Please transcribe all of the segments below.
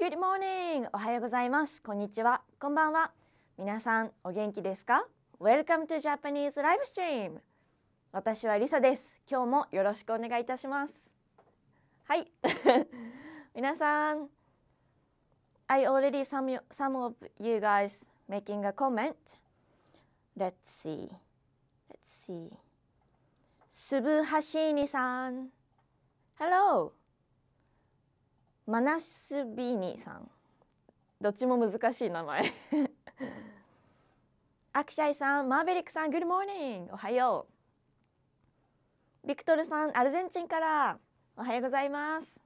Good morning! おはようございます。こんにちは。こんばんは。皆さん、お元気ですか ?Welcome to Japanese Live Stream! 私はリサです。今日もよろしくお願いいたします。はい。皆さん、I already some, some of you guys making a comment. Let's see. Let's see. スブハシーニさん。Hello! マナスビーニさんどっちも難しい名前 アクシャイさんマーベリックさんグッドモーニングおはようビクトルさんアルゼンチンからおはようございます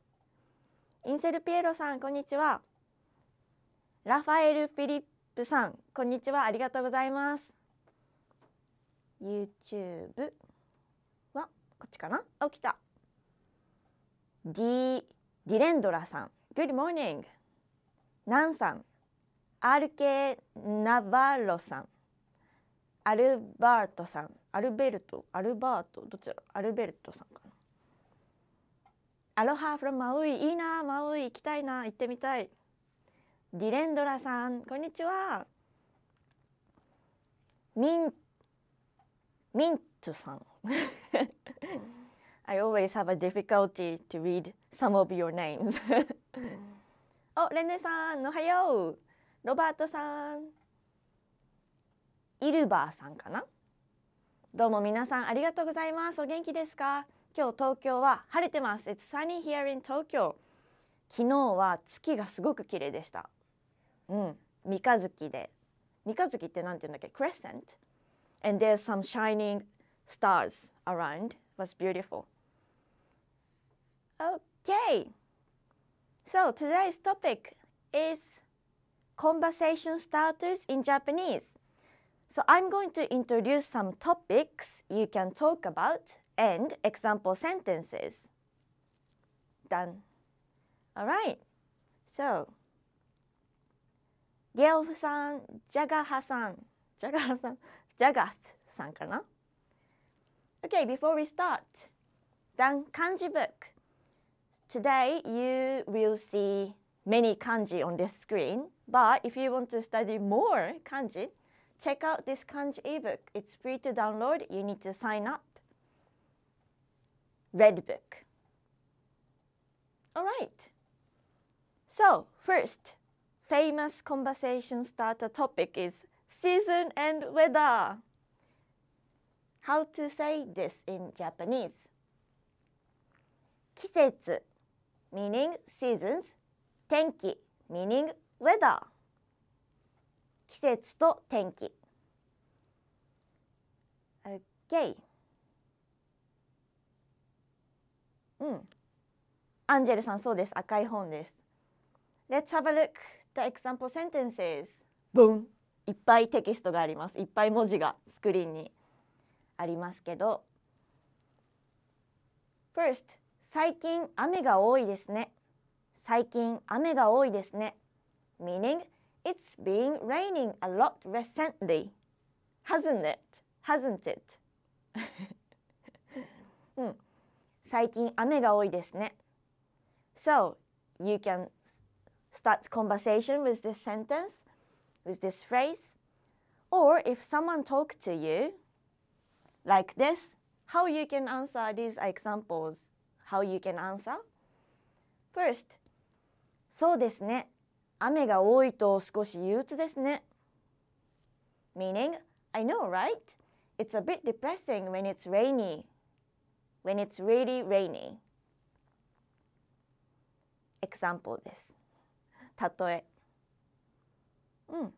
インセルピエロさんこんにちはラファエル・フィリップさんこんにちはありがとうございます YouTube はこっちかな起きた D ディレンドラさん Good morning ナンさん RK ナバロさんアルバートさんアルベルトアルバートどちらアルベルトさんかなアロハフロマウイいいなマウイ行きたいな行ってみたいディレンドラさんこんにちはミンミンチュさん I always have a difficulty to read some of your names. お、レネさん、おはよう。ロバートさん。イルバーさんかなどうも皆さんありがとうございます。お元気ですか今日東京は晴れてます。It's sunny here in Tokyo. 昨日は月がすごく綺麗でした。うん、三日月で。三日月ってなんて言うんだっけ ?Crescent? And there's some shining stars around. was beautiful. Okay, so today's topic is conversation starters in Japanese. So I'm going to introduce some topics you can talk about and example sentences. Done. All right. So, Geoff さん、ジャガハさん、ジャガハさん、ジャガスさんかな Okay, before we start, done kanji book today you will see many kanji on this screen, but if you want to study more kanji, check out this kanji ebook. It's free to download. You need to sign up. Red book. All right. So, first, famous conversation starter topic is season and weather. How to say this in Japanese? 季節 meaning seasons 天気 meaning weather 季節と天気 OK うんアンジェルさんそうです赤い本です Let's have a look the example sentences ブンいっぱいテキストがありますいっぱい文字がスクリーンにありますけど First 最近雨が多いですね。最近雨が多いですね。meaning it's been raining a lot recently. hasn't it? hasn't it? うん、最近雨が多いですね。So, you can start conversation with this sentence, with this phrase, or if someone talks to you like this, how you can answer these examples how you can answer? First, そうですね。雨が多いと少し憂鬱ですね。Meaning, I know, right? It's a bit depressing when it's rainy. When it's really rainy. Example です。例え。うん。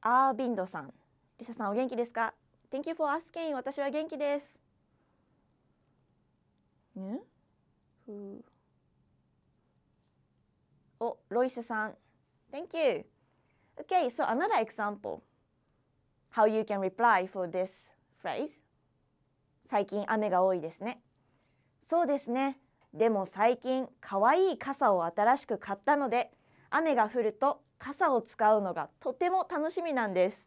アービンドさん。リサさんお元気ですか Thank you for asking. 私は元気です。ねふおロイスさん Thank you Okay so another example how you can reply for this phrase 最近雨が多いですねそうですねでも最近かわいい傘を新しく買ったので雨が降ると傘を使うのがとても楽しみなんです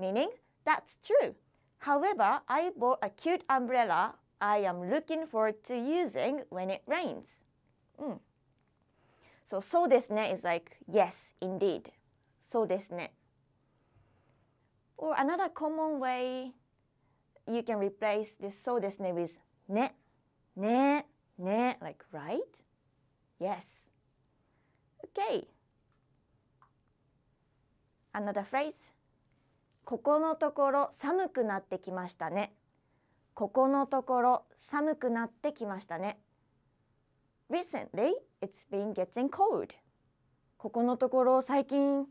Meaning that's true However, I bought a cute umbrella I am looking forward to using when it rains. うん。So, そうですね is like, yes, indeed. そうですね。Or another common way you can replace this そうですね with ね。ね。ね。like, right? Yes. Okay. Another phrase. ここのところ寒くなってきましたね。ここのところ寒くなってきましたね。Recently, it's been getting cold. ここのところ最近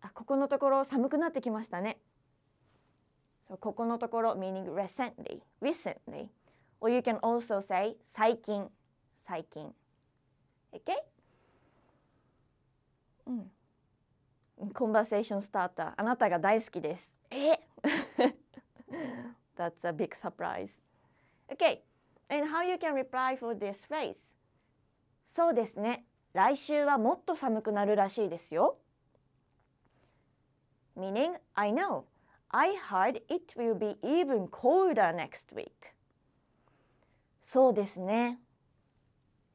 あここのところ寒くなってきましたね。So, ここのところ meaning recently, recently. Or you can also say 最近、最近。o k コンバセーションスターター、あなたが大好きです。え That's a big surprise. Okay, and how you can reply for this phrase? そうですね。来週はもっと寒くなるらしいですよ。Meaning, I know. I heard it will be even colder next week. そうですね。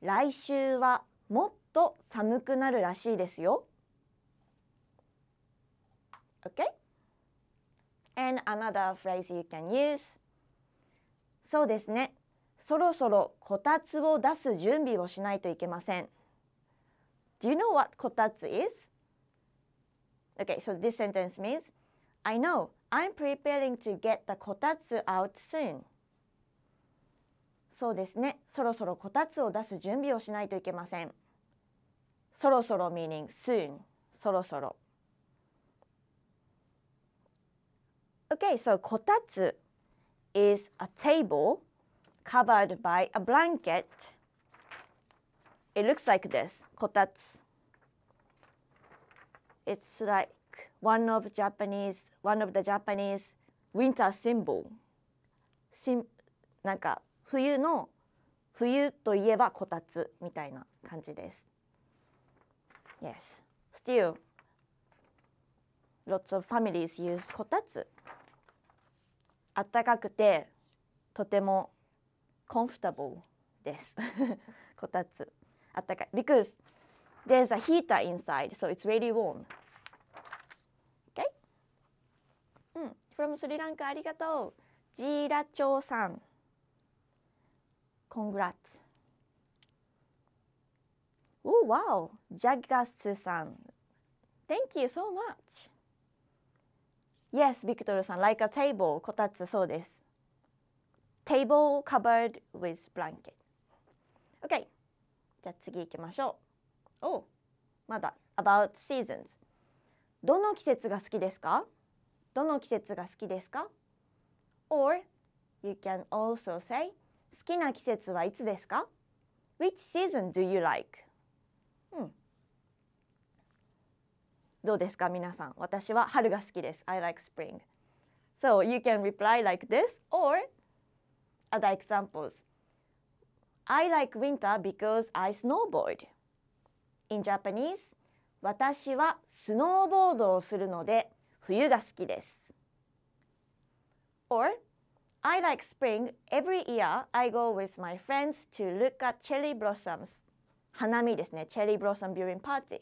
来週はもっと寒くなるらしいですよ。Okay? And another phrase you can use そうですね。そろそろこたつを出す準備をしないといけません。Do you know what こたつ is? Okay, so this sentence means I know I'm preparing to get the こたつ out soon. そうですね。そろそろこたつを出す準備をしないといけません。そろそろ meaning soon. そろそろ。Okay, so kotatsu is a table covered by a blanket. It looks like this, kotatsu. It's like one of Japanese, one of the Japanese winter symbol. なんか冬の冬といえばこたつみたいな感じです。Yes, still lots of families use こたつあったかくてとてもコンフタボーですこたつあったかい because there's a heater inside so it's really warm okay うん from Sri Lanka ありがとうジーラチョウさんコングラッツおわおジャガスさん Thank you so much Yes, Victor さん、like a table こたつそうです。Table covered with blanket. OK。じゃあ次行きましょう。お、oh, まだ about seasons。どの季節が好きですかどの季節が好きですか ?Or you can also say 好きな季節はいつですか ?Which season do you like? うん。どうですか皆さん私は春が好きです I like spring So you can reply like this or other examples I like winter because I snowboard In Japanese 私はスノーボードをするので冬が好きです Or I like spring every year I go with my friends to look at cherry blossoms 花見ですね cherry blossom viewing party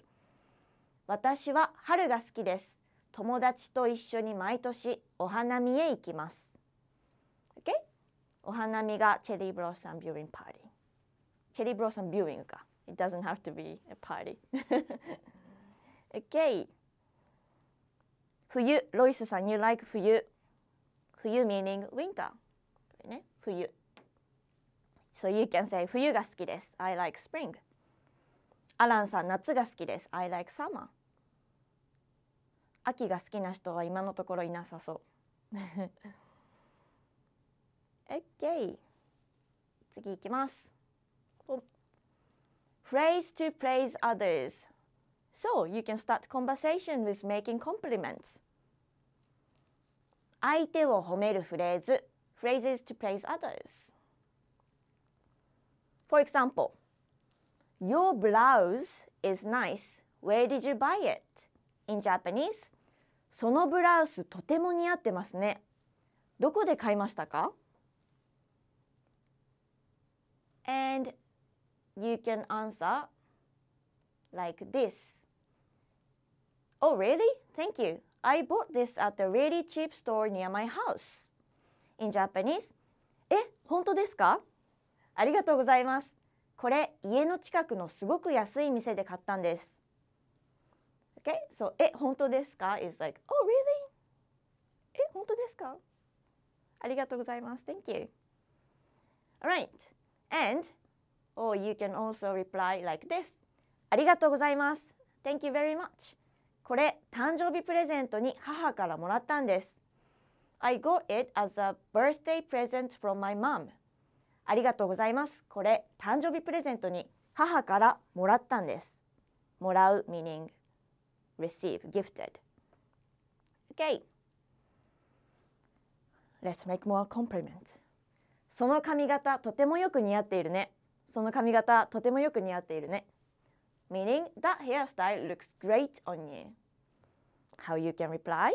私は春が好きです。友達と一緒に毎年お花見へ行きます。Okay? お花見がチェリーブロッサムビューイングパーティー。チェリーブロッサムビューイングか。It doesn't have to be a party. okay. 冬、ロイスさん、You like 冬。冬 meaning winter. ね、冬。So you can say 冬が好きです。I like spring. アランさん、夏が好きです。I like summer. 秋が好きな人は今のところいなさそう OK 次いきますお Phrase to praise others So you can start conversation with making compliments 相手を褒めるフレーズ Phrases to praise others For example Your blouse is nice Where did you buy it? in Japanese そのブラウスとても似合ってますねどこで買いましたか And you can answer like this Oh really? Thank you I bought this at the really cheap store near my house In Japanese え、本当ですかありがとうございますこれ家の近くのすごく安い店で買ったんです Okay? So, え、本当ですか is like, oh, really? え、本当ですかありがとうございます。Thank you. Alright. And, or you can also reply like this. ありがとうございます。Thank you very much. これ、誕生日プレゼントに母からもらったんです。I got it as a birthday present from my mom. ありがとうございます。これ、誕生日プレゼントに母からもらったんです。もらう meaning receive, gifted. Okay. Let's make more compliment. その髪型とてもよく似合っているね。その髪型とてもよく似合っているね。Meaning, that hairstyle looks great on you. How you can reply?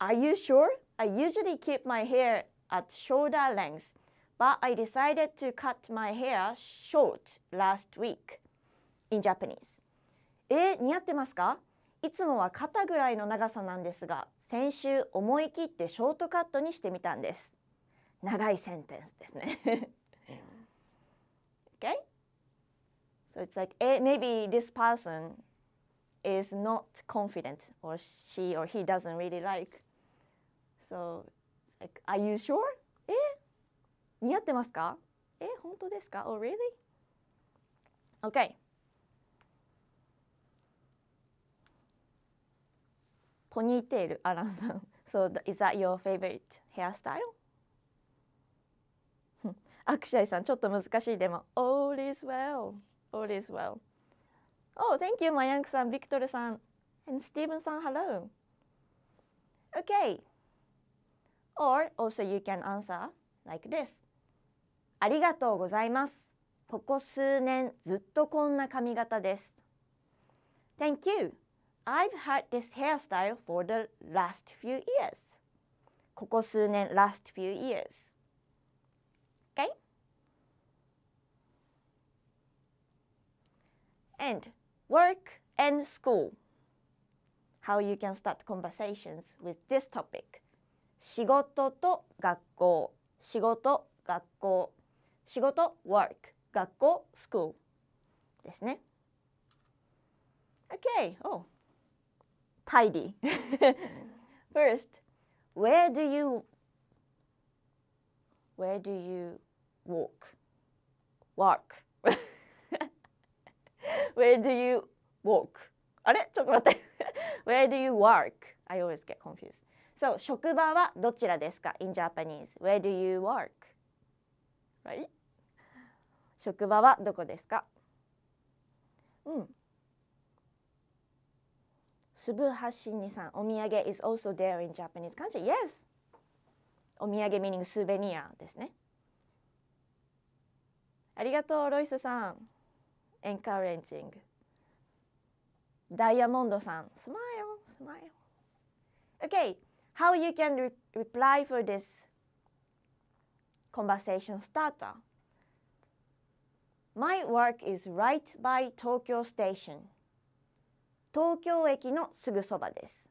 Are you sure? I usually keep my hair at shoulder length, but I decided to cut my hair short last week in Japanese. えー、似合ってますかいつもは肩ぐらいの長さなんですが先週思い切ってショートカットにしてみたんです長いセンテンスですね okay? So it's like maybe this person is not confident or she or he doesn't really like So it's like are you sure? え似合ってますかえ本当ですか Oh really? Okay ポニーテールアランさん So is that your favorite hairstyle? アクシャイさんちょっと難しいでも All is well All is well Oh, thank you, Mayank さん、Victor さん and Steven さん hello Okay Or also you can answer like this ありがとうございますここ数年ずっとこんな髪型です Thank you I've had this hairstyle for the last few years. ここ数年 last few years. Okay? And work and school. How you can start conversations with this topic. 仕事と学校。仕事、学校。仕事、work。学校、school。ですね。Okay. Oh. tidy. First, where do you where do you walk? Walk. where do you walk? あれちょっと待って。where do you work? I always get confused. So, 職場はどちらですか in Japanese? Where do you work? Right? 職場はどこですかうん。t s u b にさんお土産 i s also there in Japanese 漢字 Yes. お土産 y a g e meaning s o u v e ですね。ありがとう、ロイスさん。encouraging。ダイヤモンドさん。smile, smile. Okay, how you can re reply for this conversation starter? My work is right by Tokyo Station. 東京駅のすぐそばです。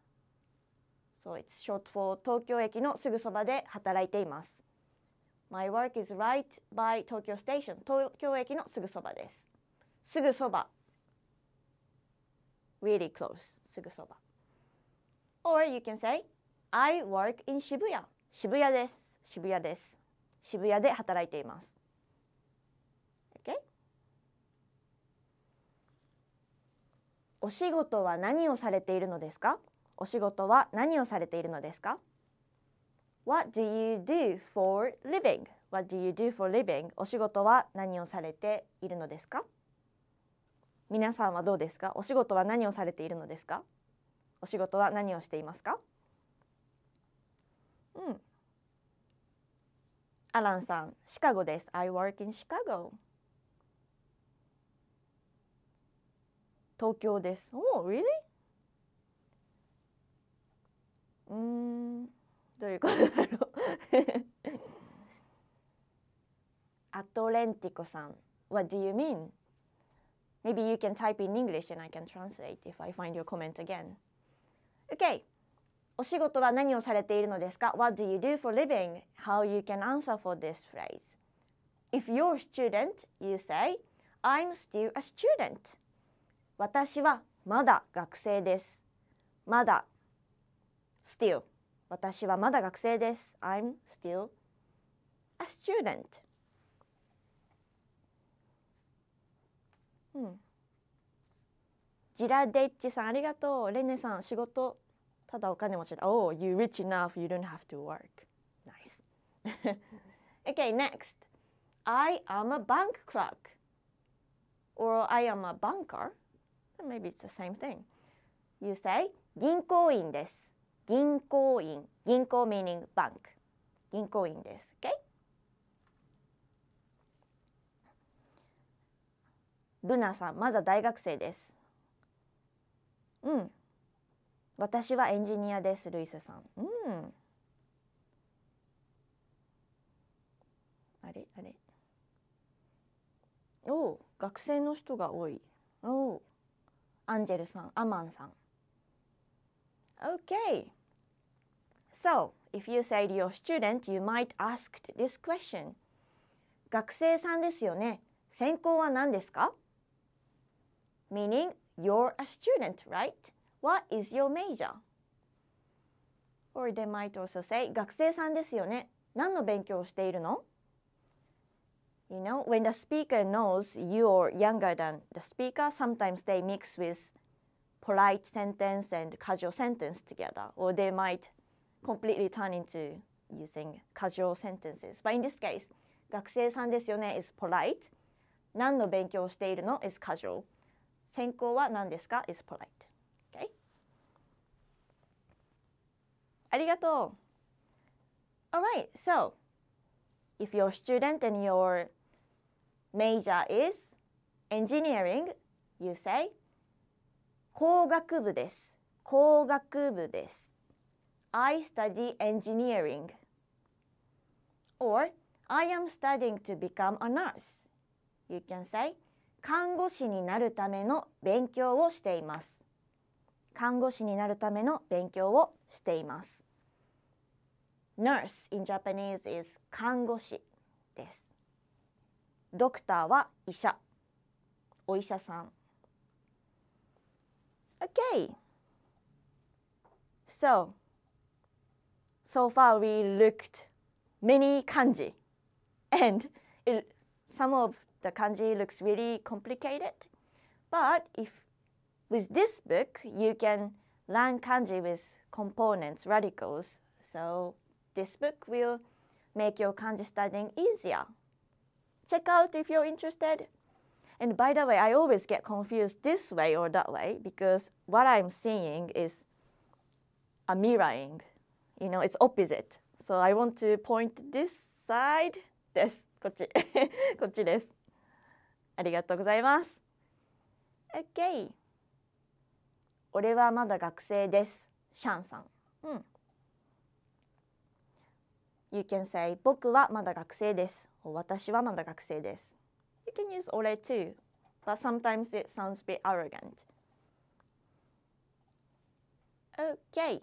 So it's short for 東京駅のすぐそばで働いています。My work is right by Tokyo Station 東京駅のすぐそばです。すぐそば really close すぐそば or you can say I work in 渋谷渋谷です渋谷です渋谷で働いていますお仕事は何をされているのですかお仕事は何をされているのですか What do you do for living? What do you do for living? お仕事は何をされているのですか皆さんはどうですかお仕事は何をされているのですかお仕事は何をしていますかうん。アランさん、シカゴです。I work in Chicago. 東京です。おお、really? うん、どういうことだろうアトレンティコさん、What do you mean? Maybe you can type in English and I can translate if I find your comment again. Okay. お仕事は何をされているのですか ?What do you do for living? How you can answer for this phrase? If you're a student, you say, I'm still a student. 私はまだ学生です。まだ still 私はまだ学生です。I'm still a student. うん。ジラデッチさんありがとう。レネさん仕事ただお金持ちだ。Oh, you rich enough. You don't have to work. Nice. okay, next. I am a bank clerk. Or I am a banker. Maybe it's the same thing. You say 銀行員です。銀行員。銀行 meaning bank. 銀行員です。Okay? ルナさん、まだ大学生です。うん。私はエンジニアです、ルイスさん。うん。あれあれ。おお、学生の人が多い。おお。アンジェルさん、アマンさん。Okay. So, if you say to your student, you might ask this question. 学生さんですよね。専攻は何ですか Meaning, you're a student, right? What is your major? Or they might also say, 学生さんですよね。何の勉強をしているの You know, when the speaker knows you're younger than the speaker, sometimes they mix with polite sentence and casual sentence together, or they might completely turn into using casual sentences. But in this case, 学生さんですよね is polite. 何の勉強をしているの is casual. 専攻は何ですか is polite. Okay? ありがとう Alright, so if you're a student and you're major is engineering, you say 工学部です。工学部です。I study engineering. Or I am studying to become a nurse. You can say 看護師になるための勉強をしています。看護師になるための勉強をしています。Nurse in Japanese is 看護師です。ドクターは医者お医者さん Okay So So far we looked many kanji and it, some of the kanji looks really complicated but if with this book you can learn kanji with components radicals so this book will make your kanji studying easier check out if you're interested. And by the way, I always get confused this way or that way because what I'm seeing is a mirroring. You know, it's opposite. So I want to point this side です。こっち。こっちです。ありがとうございます。OK。俺はまだ学生です。シャンさん。うん。You can say 僕はまだ学生です。私はまだ学生です。You can use 俺 too, but sometimes it sounds a bit arrogant. Okay.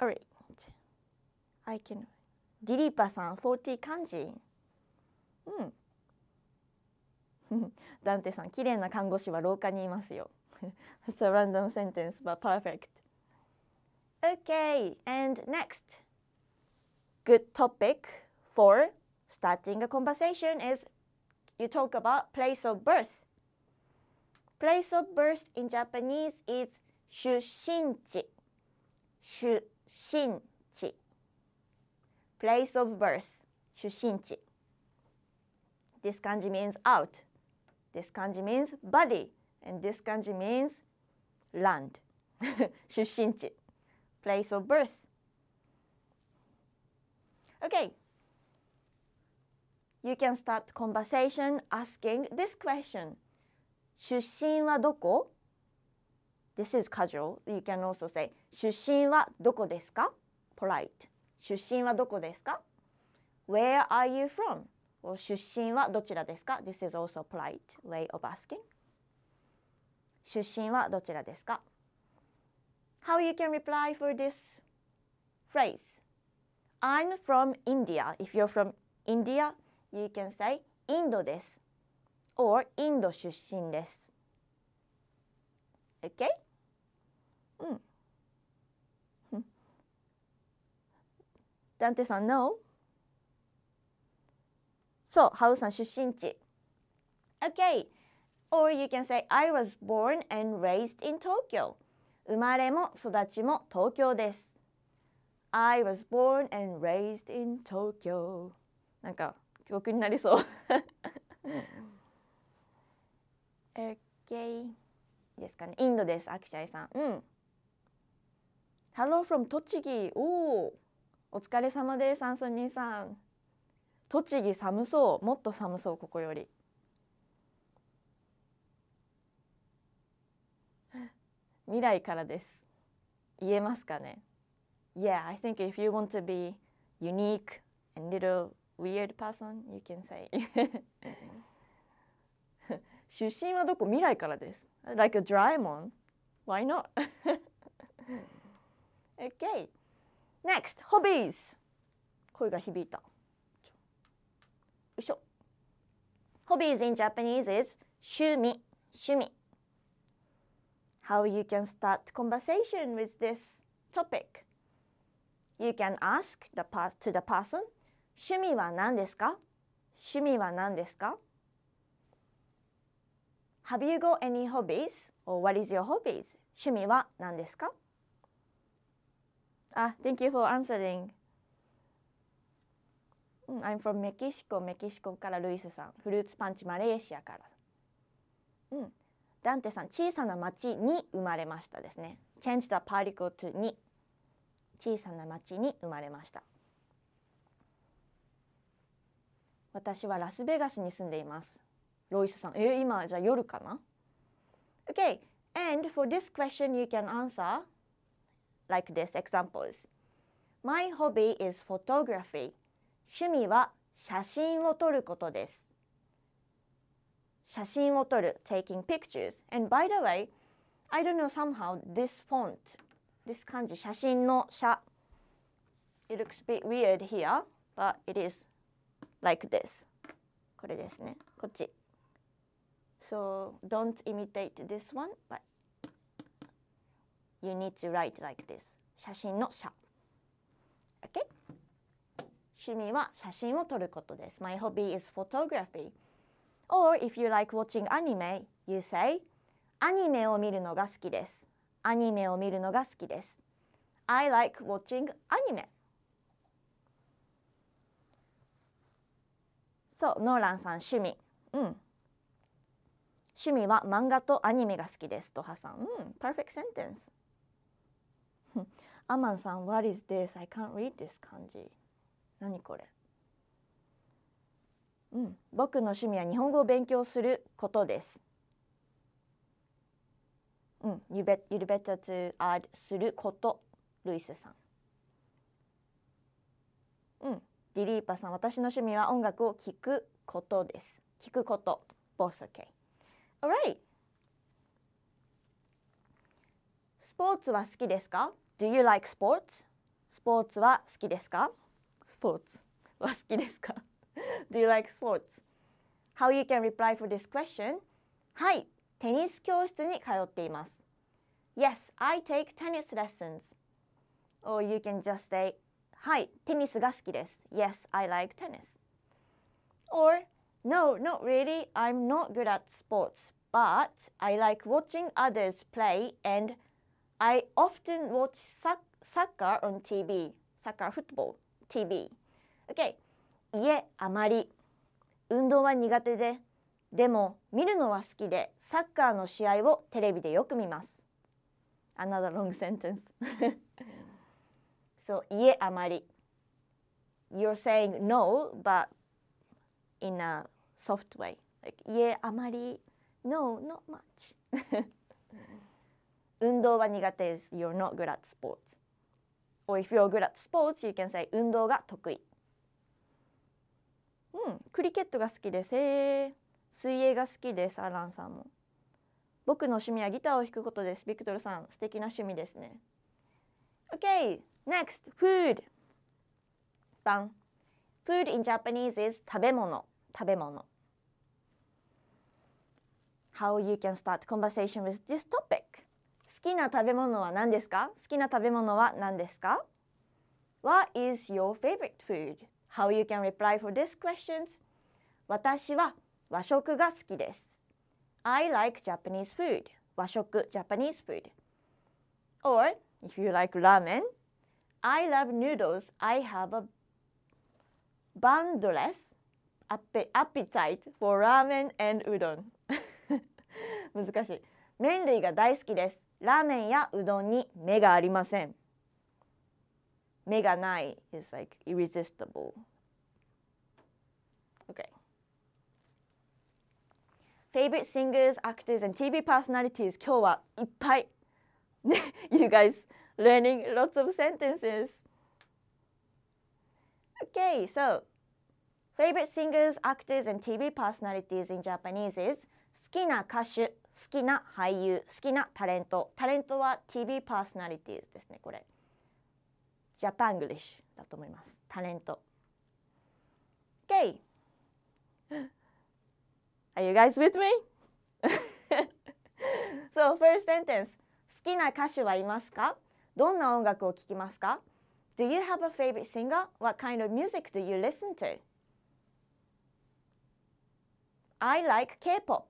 Alright. l I can. ディリパさん、40漢字。うん。ダンテさん、綺麗な看護師は廊下にいますよ。That's a random sentence, but perfect. Okay, and next. good topic for starting a conversation is you talk about place of birth. Place of birth in Japanese is shushinchi. Shushinchi. Place of birth, shushinchi. This kanji means out. This kanji means body. And this kanji means land. shushinchi. Place of birth. Okay. You can start conversation asking this question. 出身はどこ This is casual. You can also say 出身はどこですか Polite. 出身はどこですか Where are you from? 出身はどちらですか This is also polite way of asking. 出身はどちらですか How you can reply for this phrase? I'm from India. If you're from India, you can say インドです。or インド出身です。OK? うん。ダンテさん、No? そう、ハウさん出身地。OK! Or you can say I was born and raised in Tokyo. 生まれも育ちも東京です。I was born and raised in Tokyo なんか曲になりそう OK いいですかねインドですアキチャイさんうん Hello from 栃木おおお疲れ様ですアンソニーさん栃木寒そうもっと寒そうここより未来からです言えますかね yeah, I think if you want to be unique and little weird person, you can say. 出身はどこ未来からです。Like a Drymon. Why not? okay. Next, hobbies. 声が響いた。よいしょ。Hobbies in Japanese is How you can start conversation with this topic. You can ask the to the person 趣味は何ですか趣味は何ですか Have you got any hobbies? Or what is your hobbies? 趣味は何ですかあ、ah, Thank you for answering. I'm from メキシコ、メキシコからルイスさん。フルーツパンチ、マレーシアから。うん。ダンテさん、小さな町に生まれましたですね。Change the particle to に。小さな町に生まれました私はラスベガスに住んでいますロイスさんえー、今じゃ夜かな Okay and for this question you can answer like this examples My hobby is photography 趣味は写真を撮ることです写真を撮る taking pictures and by the way I don't know somehow this font this 漢字写真の写 It looks a bit weird here, but it is like this. これですね。こっち。So don't imitate this one, but you need to write like this. 写真の写。o k 趣味は写真を撮ることです。My hobby is photography. Or if you like watching anime, you say アニメを見るのが好きです。アニメを見るのが好きです。I like watching アニメ。そう、ノーランさん趣味。うん。趣味は漫画とアニメが好きです。とハさん。うん、perfect sentence。アマンさん、What is this? I can't read this 漢字。何これうん、僕の趣味は日本語を勉強することです。うん、you bet you'd better to add することルイスさんうんディリーパさん私の趣味は音楽を聴くことです聴くことボス OK alright スポーツは好きですか Do you like sports? スポーツは好きですかスポーツは好きですか Do you like sports? How you can reply for this question? はいテニス教室に通っています。Yes, I take tennis lessons. Or you can just say, はい、テニスが好きです。Yes, I like tennis. Or, No, not really. I'm not good at sports, but I like watching others play and I often watch soccer on TV. Soccer, football, TV. Okay. いえ、あまり。運動は苦手ででも見るのは好きでサッカーの試合をテレビでよく見ます Another long sentence so, そう、家あまり You're saying no but in a soft way like, 家あまり No, not much 運動は苦手です You're not good at sports or if you're good at sports you can say 運動が得意うん、クリケットが好きです。えー水泳が好きですアランさんも僕の趣味はギターを弾くことですビクトルさん素敵な趣味ですね OK next food 3 food in Japanese is 食べ物食べ物 How you can start conversation with this topic 好きな食べ物は何ですか好きな食べ物は何ですか What is your favorite food? How you can reply for these questions? 私は和食が好きです I like Japanese food 和食 Japanese food or if you like ramen I love noodles I have a boundless appetite for ramen and udon 難しい麺類が大好きですラーメンやうどんに目がありません目がない is like irresistible favorite singers, actors, and TV personalities 今日はいっぱい You guys learning lots of sentences Okay, so favorite singers, actors, and TV personalities in Japanese is 好きな歌手、好きな俳優、好きなタレントタレントは TV personalities ですね、これ Japanglish だと思いますタレント Okay Are you guys with me? so first sentence 好きな歌手はいますかどんな音楽を聴きますか Do you have a favorite singer? What kind of music do you listen to? I like K-pop.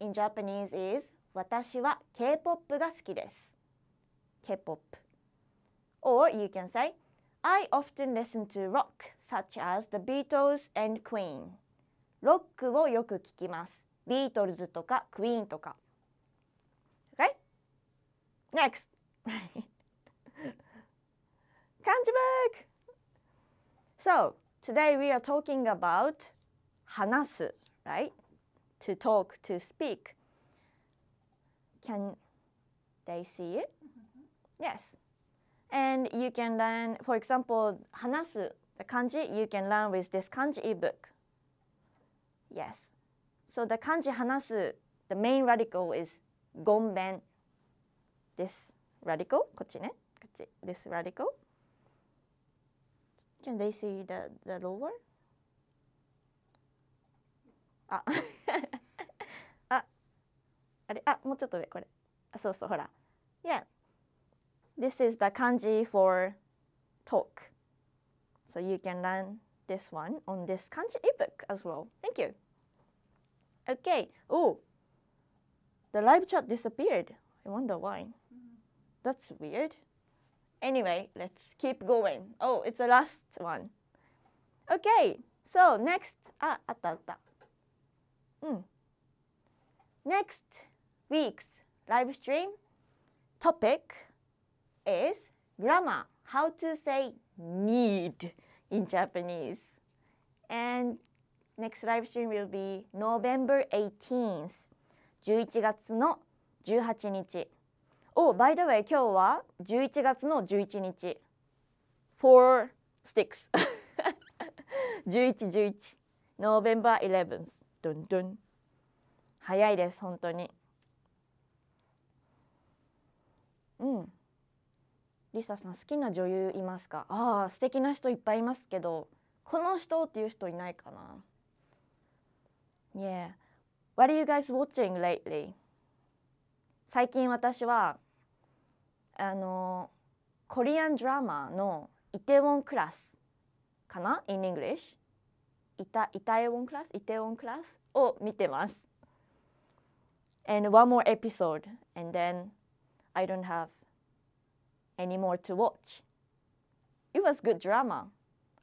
In Japanese is 私は K-pop が好きです。K-pop. Or you can say I often listen to rock such as the Beatles and Queen. ロックをよく聞きますビートルズとかクイーンとか OK? Next 漢字 book So today we are talking about 話す right to talk to speak Can they see it? Yes And you can learn for example 話す the kanji you can learn with this kanji ebook Yes. So the kanji the main radical is g o n b This radical, こっちね。こっち。This radical. Can they see the, the lower? ああ、あれ、あ、もうちょっと上、これ。あ、そうそう、ほら。Yeah. This is the k a n for talk. So you can learn this one on this kanji ebook as well. Thank you. Okay. Oh, the live chat disappeared. I wonder why. Mm -hmm. That's weird. Anyway, let's keep going. Oh, it's the last one. Okay. So next, ah, atta atta. Mm. Next week's live stream topic is grammar. How to say need. in Japanese. And next live stream will be November 18th. 11月の18日。Oh, by the way, 今日は11月の11日。4 sticks. 11、11。November 11th. ドンドン。早いです、本当に。うん。リサさん好きな女優いますかああ素敵な人いっぱいいますけどこの人っていう人いないかな Yeah What are you guys watching lately? 最近私はあのコリアンドラマのイテウォンクラスかな in English イタイタエウォンクラスイテウォンクラスを見てます and one more episode and then I don't have anymore to watch. It was good drama.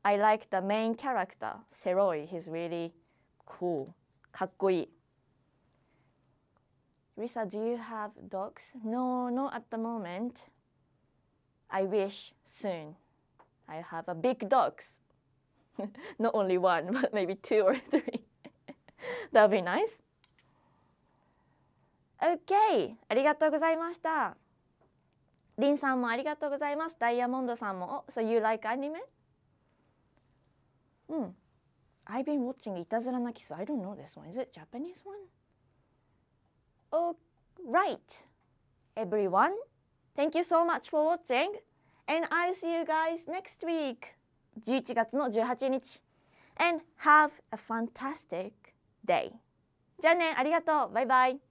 I like the main character, Seroi. He's really cool. kakkoi. Risa, do you have dogs? No, not at the moment. I wish soon I have a big dogs. not only one, but maybe two or three. that would be nice. Okay, ありがとうございました。リンさんもありがとうございます。ダイヤモンドさんも、お、So you like anime? うん。I've been watching いたずらなキス。I don't know this one. Is it Japanese one? Oh, right. Everyone, thank you so much for watching. And I'll see you guys next week. 11月の18日。And have a fantastic day. じゃあね、ありがとう。バイバイ。